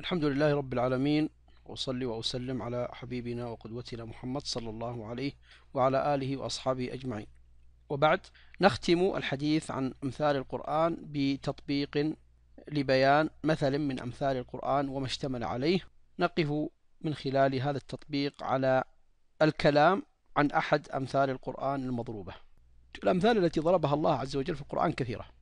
الحمد لله رب العالمين وصلي وأسلم على حبيبنا وقدوتنا محمد صلى الله عليه وعلى آله وأصحابه أجمعين وبعد نختم الحديث عن أمثال القرآن بتطبيق لبيان مثل من أمثال القرآن وما اشتمل عليه نقف من خلال هذا التطبيق على الكلام عن أحد أمثال القرآن المضروبة الأمثال التي ضربها الله عز وجل في القرآن كثيرة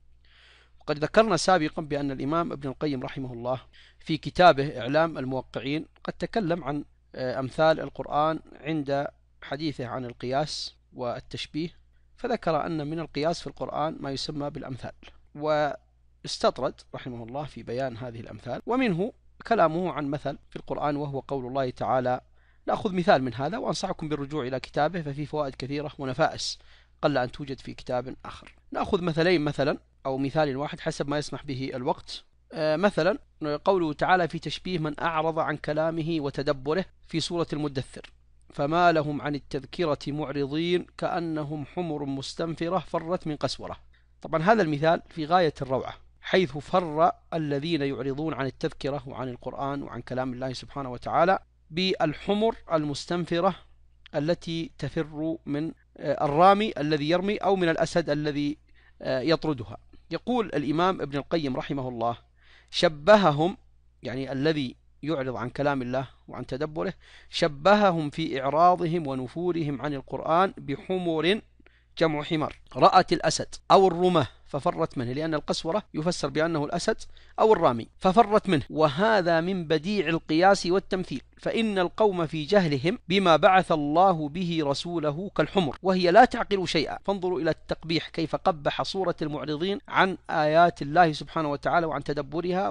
وقد ذكرنا سابقا بأن الإمام ابن القيم رحمه الله في كتابه إعلام الموقعين قد تكلم عن آه، أمثال القرآن عند حديثه عن القياس والتشبيه فذكر أن من القياس في القرآن ما يسمى بالأمثال واستطرد رحمه الله في بيان هذه الأمثال ومنه كلامه عن مثل في القرآن وهو قول الله تعالى نأخذ مثال من هذا وأنصحكم بالرجوع إلى كتابه ففي فوائد كثيرة ونفائس قل أن توجد في كتاب آخر نأخذ مثلين مثلا أو مثال واحد حسب ما يسمح به الوقت آه، مثلا قوله تعالى في تشبيه من أعرض عن كلامه وتدبره في سورة المدثر فما لهم عن التذكرة معرضين كأنهم حمر مستنفرة فرت من قسورة طبعا هذا المثال في غاية الروعة حيث فر الذين يعرضون عن التذكرة وعن القرآن وعن كلام الله سبحانه وتعالى بالحمر المستنفرة التي تفر من آه، الرامي الذي يرمي أو من الأسد الذي آه، يطردها يقول الإمام ابن القيم رحمه الله شبههم يعني الذي يعرض عن كلام الله وعن تدبره شبههم في إعراضهم ونفورهم عن القرآن بحمر جمع حمر رأت الأسد أو الرمة ففرت منه لأن القسورة يفسر بأنه الأسد أو الرامي ففرت منه وهذا من بديع القياس والتمثيل فإن القوم في جهلهم بما بعث الله به رسوله كالحمر وهي لا تعقل شيئا فانظروا إلى التقبيح كيف قبح صورة المعرضين عن آيات الله سبحانه وتعالى وعن تدبرها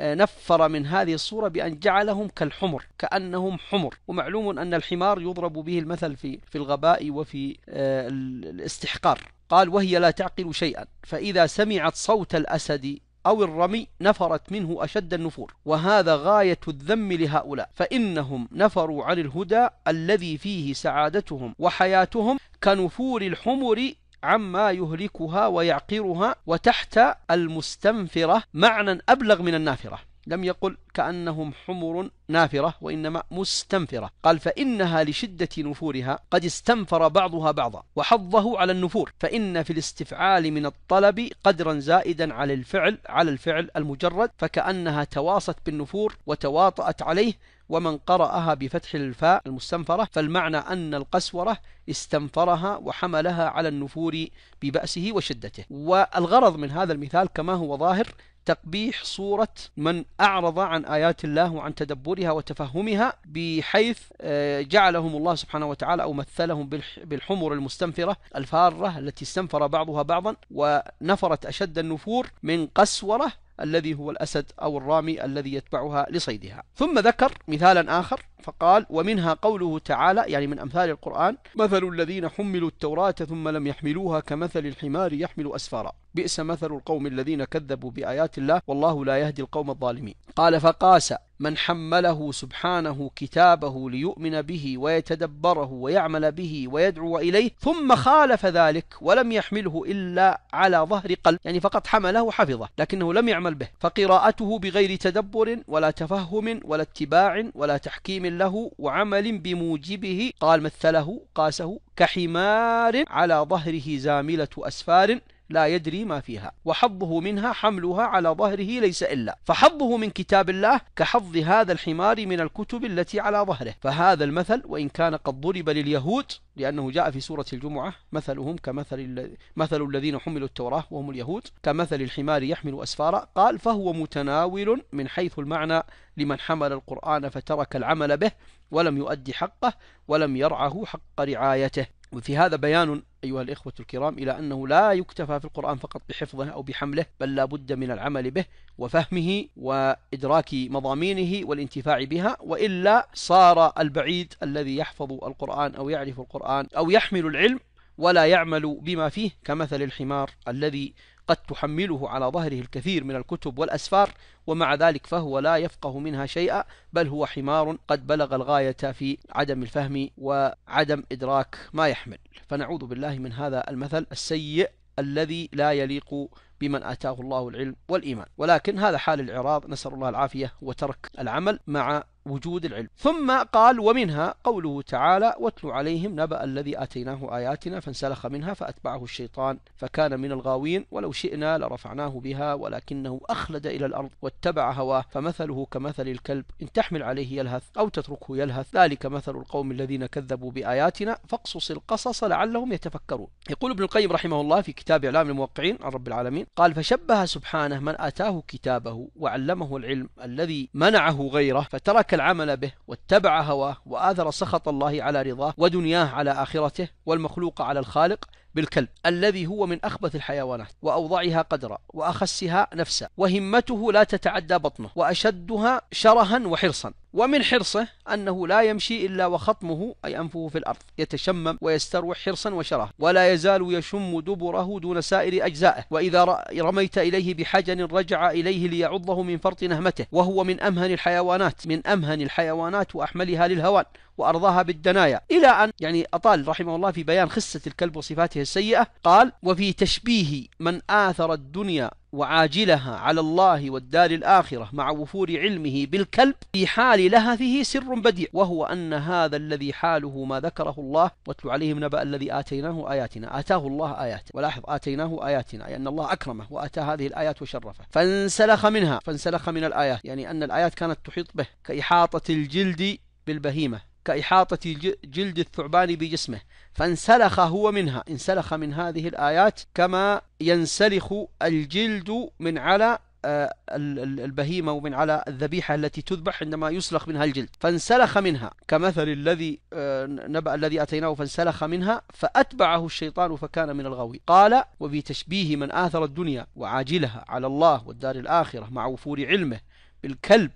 ونفر من هذه الصورة بأن جعلهم كالحمر كأنهم حمر ومعلوم أن الحمار يضرب به المثل في في الغباء وفي آه، الاستحقار قال وهي لا تعقل شيئا فإذا سمعت صوت الأسد أو الرمي نفرت منه أشد النفور وهذا غاية الذم لهؤلاء فإنهم نفروا عن الهدى الذي فيه سعادتهم وحياتهم كنفور الحمر عما يهلكها ويعقرها وتحت المستنفرة معنى أبلغ من النافرة لم يقل كأنهم حمر نافرة وإنما مستنفرة قال فإنها لشدة نفورها قد استنفر بعضها بعضا وحظه على النفور فإن في الاستفعال من الطلب قدرا زائدا على الفعل على الفعل المجرد فكأنها تواصت بالنفور وتواطأت عليه ومن قرأها بفتح الفاء المستنفرة فالمعنى أن القسورة استنفرها وحملها على النفور ببأسه وشدته والغرض من هذا المثال كما هو ظاهر تقبيح صورة من أعرض عن آيات الله وعن تدبرها وتفهمها بحيث آه، جعلهم الله سبحانه وتعالى أو مثلهم بالحمر المستنفرة الفارة التي استنفر بعضها بعضا ونفرت أشد النفور من قسورة الذي هو الأسد أو الرامي الذي يتبعها لصيدها ثم ذكر مثالا آخر فقال ومنها قوله تعالى يعني من أمثال القرآن مثل الذين حملوا التوراة ثم لم يحملوها كمثل الحمار يحمل أسفارا بئس مثل القوم الذين كذبوا بآيات الله والله لا يهدي القوم الظالمين قال فقاس من حمله سبحانه كتابه ليؤمن به ويتدبره ويعمل به ويدعو إليه ثم خالف ذلك ولم يحمله إلا على ظهر قلب يعني فقط حمله وحفظه لكنه لم يعمل به فقراءته بغير تدبر ولا تفهم ولا اتباع ولا تحكيم له وعمل بموجبه قال مثله قاسه كحمار على ظهره زاملة أسفار لا يدري ما فيها وحظه منها حملها على ظهره ليس إلا فحظه من كتاب الله كحظ هذا الحمار من الكتب التي على ظهره فهذا المثل وإن كان قد ضرب لليهود لأنه جاء في سورة الجمعة مثلهم كمثل مثل الذين حملوا التوراة وهم اليهود كمثل الحمار يحمل أسفارا قال فهو متناول من حيث المعنى لمن حمل القرآن فترك العمل به ولم يؤدي حقه ولم يرعه حق رعايته وفي هذا بيان أيها الإخوة الكرام إلى أنه لا يكتفى في القرآن فقط بحفظه أو بحمله بل لا بد من العمل به وفهمه وإدراك مضامينه والانتفاع بها وإلا صار البعيد الذي يحفظ القرآن أو يعرف القرآن أو يحمل العلم ولا يعمل بما فيه كمثل الحمار الذي قد تحمله على ظهره الكثير من الكتب والأسفار ومع ذلك فهو لا يفقه منها شيئا بل هو حمار قد بلغ الغاية في عدم الفهم وعدم إدراك ما يحمل فنعوذ بالله من هذا المثل السيء الذي لا يليق بمن آتاه الله العلم والإيمان ولكن هذا حال الإعراض نسأل الله العافية وترك العمل مع وجود العلم ثم قال ومنها قوله تعالى واتل عليهم نبأ الذي آتيناه آياتنا فانسلخ منها فأتبعه الشيطان فكان من الغاوين ولو شئنا لرفعناه بها ولكنه أخلد إلى الأرض واتبع هواه فمثله كمثل الكلب إن تحمل عليه يلهث أو تتركه يلهث ذلك مثل القوم الذين كذبوا بآياتنا فاقصص القصص لعلهم يتفكرون يقول ابن القيم رحمه الله في كتاب إعلام الموقعين عن رب العالمين قال فشبه سبحانه من آتاه كتابه وعلمه العلم الذي منعه غيره فترك العمل به واتبع هواه وآثر سخط الله على رضاه ودنياه على آخرته والمخلوق على الخالق بالكلب الذي هو من أخبث الحيوانات وأوضعها قدرا وأخسها نفسا وهمته لا تتعدى بطنه وأشدها شرها وحرصا ومن حرصه أنه لا يمشي إلا وخطمه أي أنفه في الأرض يتشمم ويستروح حرصا وشرها ولا يزال يشم دبره دون سائر أجزائه وإذا رميت إليه بحجر رجع إليه ليعضه من فرط نهمته وهو من أمهن الحيوانات من أمهن الحيوانات وأحملها للهوان وأرضاها بالدنايا إلى أن يعني أطال رحمه الله في بيان خسة الكلب وصفاته السيئة قال وفي تشبيه من آثر الدنيا وعاجلها على الله والدار الآخرة مع وفور علمه بالكلب في حال لهفه سر بديع وهو أن هذا الذي حاله ما ذكره الله واتل عليهم نبأ الذي آتيناه آياتنا آتاه الله آياته ولاحظ آتيناه آياتنا أي أن الله أكرمه وأتى هذه الآيات وشرفه فانسلخ منها فانسلخ من الآيات يعني أن الآيات كانت تحيط به كإحاطة الجلد بالبهيمة كإحاطة جلد الثعبان بجسمه فانسلخ هو منها انسلخ من هذه الآيات كما ينسلخ الجلد من على آه، البهيمة ومن على الذبيحة التي تذبح عندما يسلخ منها الجلد فانسلخ منها كمثل الذي آه، نبأ الذي أتيناه فانسلخ منها فأتبعه الشيطان فكان من الغوي قال وفي تشبيه من آثر الدنيا وعاجلها على الله والدار الآخرة مع وفور علمه بالكلب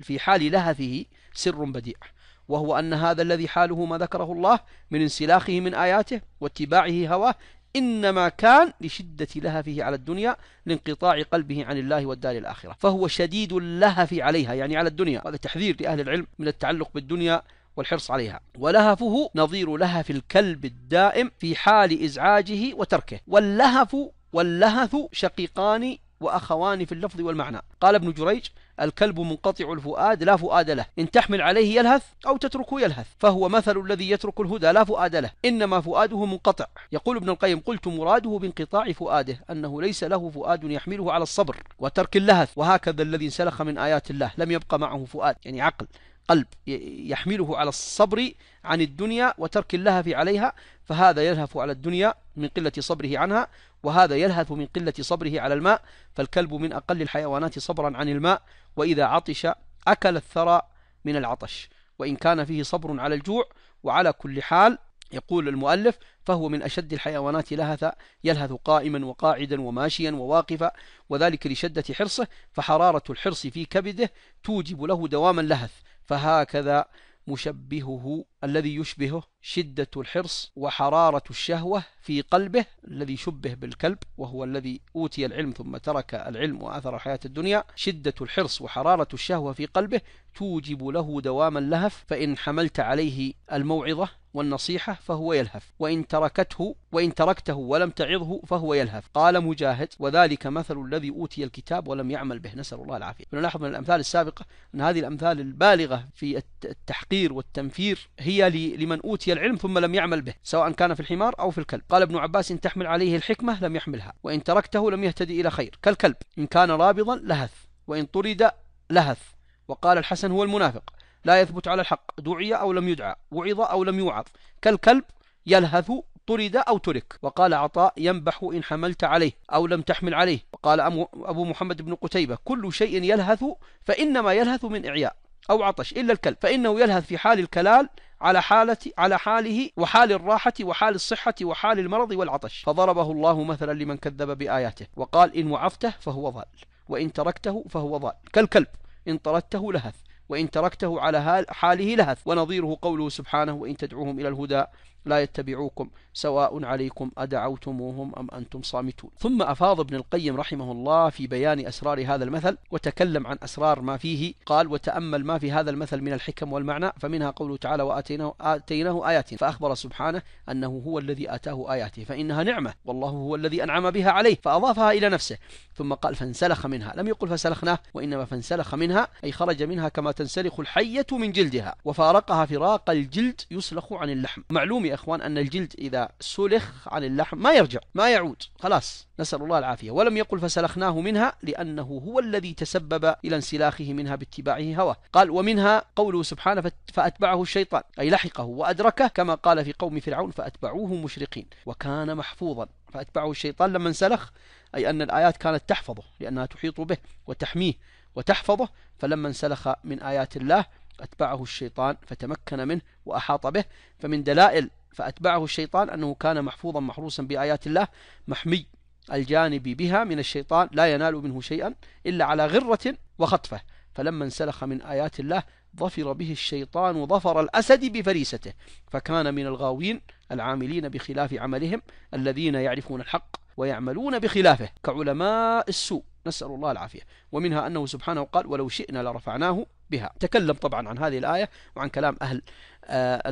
في حال لهفه سر بديع وهو أن هذا الذي حاله ما ذكره الله من انسلاخه من آياته واتباعه هواه إنما كان لشدة لهفه على الدنيا لانقطاع قلبه عن الله والدار الآخرة فهو شديد اللهف عليها يعني على الدنيا وهذا تحذير لأهل العلم من التعلق بالدنيا والحرص عليها ولهفه نظير لهف الكلب الدائم في حال إزعاجه وتركه واللهف واللهث شقيقان وأخوان في اللفظ والمعنى قال ابن جريج الكلب منقطع الفؤاد لا فؤاد له إن تحمل عليه يلهث أو تتركه يلهث فهو مثل الذي يترك الهدى لا فؤاد له إنما فؤاده منقطع يقول ابن القيم قلت مراده بانقطاع فؤاده أنه ليس له فؤاد يحمله على الصبر وترك اللهث وهكذا الذي انسلخ من آيات الله لم يبقى معه فؤاد يعني عقل قلب يحمله على الصبر عن الدنيا وترك اللهف عليها فهذا يلهف على الدنيا من قلة صبره عنها وهذا يلهث من قلة صبره على الماء فالكلب من أقل الحيوانات صبرا عن الماء وإذا عطش أكل الثرى من العطش وإن كان فيه صبر على الجوع وعلى كل حال يقول المؤلف فهو من أشد الحيوانات لهث يلهث قائما وقاعدا وماشيا وواقفا وذلك لشدة حرصه فحرارة الحرص في كبده توجب له دواما لهث فهكذا مشبهه الذي يشبهه شدة الحرص وحرارة الشهوة في قلبه الذي شبه بالكلب وهو الذي أوتي العلم ثم ترك العلم وآثر حياة الدنيا شدة الحرص وحرارة الشهوة في قلبه توجب له دوام اللهف فإن حملت عليه الموعظة والنصيحة فهو يلهف وإن تركته وإن تركته ولم تعظه فهو يلهف قال مجاهد وذلك مثل الذي أوتي الكتاب ولم يعمل به نسأل الله العافية نلاحظ من الأمثال السابقة أن هذه الأمثال البالغة في التحقير والتنفير هي هي لمن أوتي العلم ثم لم يعمل به سواء كان في الحمار أو في الكلب قال ابن عباس إن تحمل عليه الحكمة لم يحملها وإن تركته لم يهتدي إلى خير كالكلب إن كان رابضا لهث وإن طرد لهث وقال الحسن هو المنافق لا يثبت على الحق دعي أو لم يدعى وعظ أو لم يوعظ كالكلب يلهث طرد أو ترك وقال عطاء ينبح إن حملت عليه أو لم تحمل عليه وقال أبو محمد بن قتيبة كل شيء يلهث فإنما يلهث من إعياء أو عطش إلا الكلب فإنه يلهث في حال الكلال على حالة على حاله وحال الراحة وحال الصحة وحال المرض والعطش فضربه الله مثلا لمن كذب بآياته وقال إن وعفته فهو ضال وإن تركته فهو ضال كالكلب إن طردته لهث وإن تركته على حاله لهث ونظيره قوله سبحانه وإن تدعوهم إلى الهدى لا يتبعوكم سواء عليكم أدعوتموهم أم أنتم صامتون ثم أفاض ابن القيم رحمه الله في بيان أسرار هذا المثل وتكلم عن أسرار ما فيه قال وتأمل ما في هذا المثل من الحكم والمعنى فمنها قوله تعالى وآتيناه آتيناه آياتنا فأخبر سبحانه أنه هو الذي آتاه آياته فإنها نعمة والله هو الذي أنعم بها عليه فأضافها إلى نفسه ثم قال فانسلخ منها لم يقل فسلخناه وإنما فانسلخ منها أي خرج منها كما تنسلخ الحية من جلدها وفارقها فراق الجلد يسلخ عن اللحم معلوم يا إخوان أن الجلد إذا سلخ عن اللحم ما يرجع ما يعود خلاص نسأل الله العافية ولم يقل فسلخناه منها لأنه هو الذي تسبب إلى انسلاخه منها باتباعه هواه قال ومنها قوله سبحانه فأتبعه الشيطان أي لحقه وأدركه كما قال في قوم فرعون فأتبعوه مشرقين وكان محفوظا فأتبعه الشيطان لما انسلخ أي أن الآيات كانت تحفظه لأنها تحيط به وتحميه وتحفظه فلما انسلخ من آيات الله أتبعه الشيطان فتمكن منه وأحاط به فمن دلائل فأتبعه الشيطان أنه كان محفوظا محروسا بآيات الله محمي الجانب بها من الشيطان لا ينال منه شيئا إلا على غرة وخطفه فلما انسلخ من آيات الله ظفر به الشيطان ظفر الأسد بفريسته فكان من الغاوين العاملين بخلاف عملهم الذين يعرفون الحق ويعملون بخلافه كعلماء السوء نسأل الله العافية ومنها أنه سبحانه قال ولو شئنا لرفعناه بها تكلم طبعا عن هذه الآية وعن كلام أهل آه،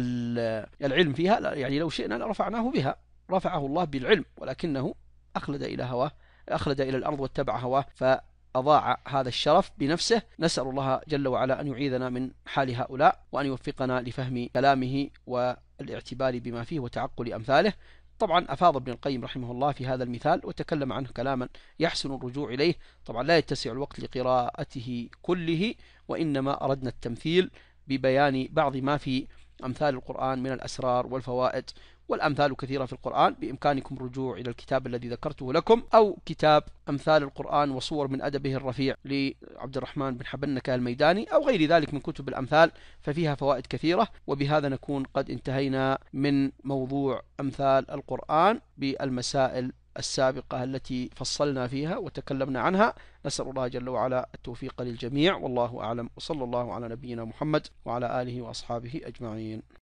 العلم فيها يعني لو شئنا لرفعناه بها رفعه الله بالعلم ولكنه أخلد إلى هواه أخلد إلى الأرض واتبع هواه فأضاع هذا الشرف بنفسه نسأل الله جل وعلا أن يعيذنا من حال هؤلاء وأن يوفقنا لفهم كلامه والاعتبار بما فيه وتعقل أمثاله طبعا أفاض ابن القيم رحمه الله في هذا المثال وتكلم عنه كلاما يحسن الرجوع إليه طبعا لا يتسع الوقت لقراءته كله وإنما أردنا التمثيل ببيان بعض ما في أمثال القرآن من الأسرار والفوائد والأمثال كثيرة في القرآن بإمكانكم الرجوع إلى الكتاب الذي ذكرته لكم أو كتاب أمثال القرآن وصور من أدبه الرفيع لعبد الرحمن بن حبنكة الميداني أو غير ذلك من كتب الأمثال ففيها فوائد كثيرة وبهذا نكون قد انتهينا من موضوع أمثال القرآن بالمسائل السابقة التي فصلنا فيها وتكلمنا عنها نسأل الله جل وعلا التوفيق للجميع والله أعلم وصلى الله على نبينا محمد وعلى آله وأصحابه أجمعين